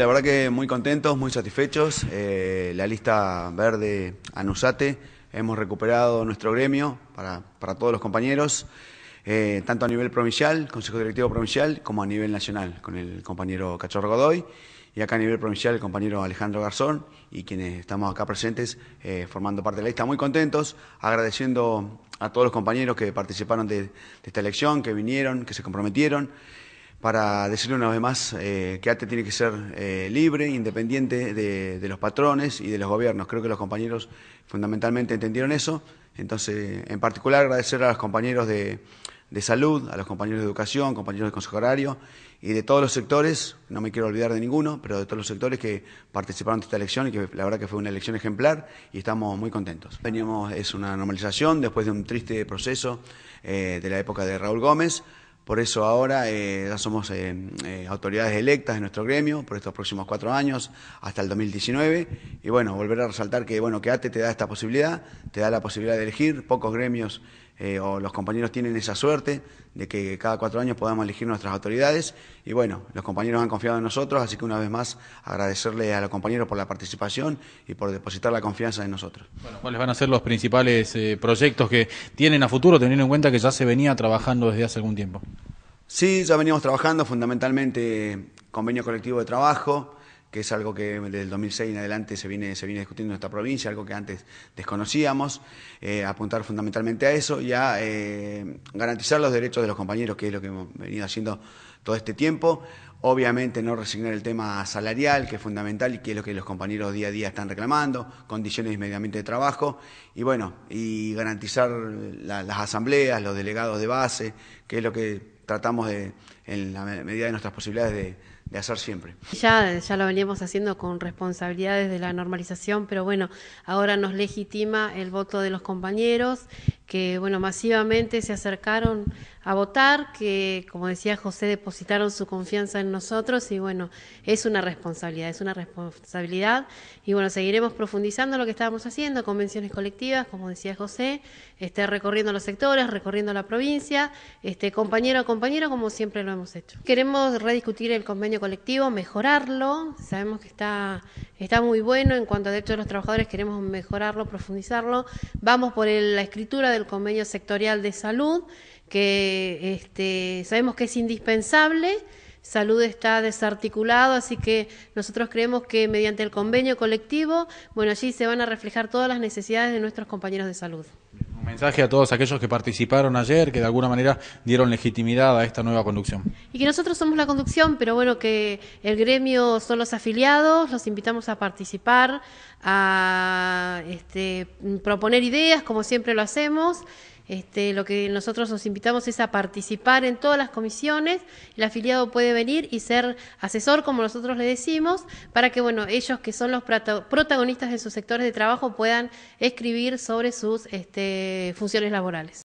La verdad que muy contentos, muy satisfechos. Eh, la lista verde Anusate, hemos recuperado nuestro gremio para, para todos los compañeros, eh, tanto a nivel provincial, Consejo Directivo Provincial, como a nivel nacional, con el compañero Cachorro Godoy, y acá a nivel provincial el compañero Alejandro Garzón y quienes estamos acá presentes eh, formando parte de la lista. Muy contentos, agradeciendo a todos los compañeros que participaron de esta elección, que vinieron, que se comprometieron para decirle una vez más eh, que ATE tiene que ser eh, libre, independiente de, los patrones y de los gobiernos. Creo que los compañeros fundamentalmente entendieron eso. Entonces, en particular, agradecer a los compañeros de, salud, a los compañeros de educación, compañeros del Consejo Horario y de todos los sectores, no me quiero olvidar de ninguno, pero de todos los sectores que participaron en esta elección y que la verdad que fue una elección ejemplar y estamos muy contentos. Venimos, es una normalización después de un triste proceso eh, de la época de Raúl Gómez. Por eso ahora eh, ya somos eh, eh, autoridades electas de nuestro gremio por estos próximos cuatro años hasta el 2019. Y bueno, volver a resaltar que, bueno, que ATE te da esta posibilidad, te da la posibilidad de elegir. Pocos gremios o los compañeros tienen esa suerte de que cada cuatro años podamos elegir nuestras autoridades. Y bueno, los compañeros han confiado en nosotros, así que una vez más agradecerle a los compañeros por la participación y por depositar la confianza en nosotros. Bueno, ¿cuáles van a ser los principales proyectos que tienen a futuro, teniendo en cuenta que ya se venía trabajando desde hace algún tiempo? Sí, ya venimos trabajando fundamentalmente convenio colectivo de trabajo, que es algo que desde el 2006 en adelante se viene, se viene discutiendo en nuestra provincia, algo que antes desconocíamos, eh, apuntar fundamentalmente a eso y a eh, garantizar los derechos de los compañeros, que es lo que hemos venido haciendo todo este tiempo. Obviamente no resignar el tema salarial, que es fundamental y que es lo que los compañeros día a día están reclamando, condiciones y medio ambiente de trabajo, y bueno, y garantizar las asambleas, los delegados de base, que es lo que tratamos de, en la medida de nuestras posibilidades, de, hacer siempre. Ya, ya lo veníamos haciendo con responsabilidades de la normalización, pero bueno, ahora nos legitima el voto de los compañeros que bueno, masivamente se acercaron a votar, que como decía José, depositaron su confianza en nosotros y bueno, es una responsabilidad, es una responsabilidad y bueno, seguiremos profundizando lo que estábamos haciendo, convenciones colectivas, como decía José, este, recorriendo los sectores, recorriendo la provincia, este, compañero a compañero, como siempre lo hemos hecho. Queremos rediscutir el convenio colectivo, mejorarlo, sabemos que está, está muy bueno en cuanto a derechos de los trabajadores, queremos mejorarlo, profundizarlo, vamos por la escritura el convenio sectorial de salud, que este, sabemos que es indispensable. Salud está desarticulado, así que nosotros creemos que mediante el convenio colectivo, bueno, allí se van a reflejar todas las necesidades de nuestros compañeros de salud. Un mensaje a todos aquellos que participaron ayer, que de alguna manera dieron legitimidad a esta nueva conducción. Y que nosotros somos la conducción, pero bueno, que el gremio son los afiliados, los invitamos a participar, a este, mm, proponer ideas, como siempre lo hacemos. Este, lo que nosotros os invitamos es a participar en todas las comisiones. El afiliado puede venir y ser asesor, como nosotros le decimos, para que bueno, ellos que son los protagonistas de sus sectores de trabajo puedan escribir sobre sus este, funciones laborales.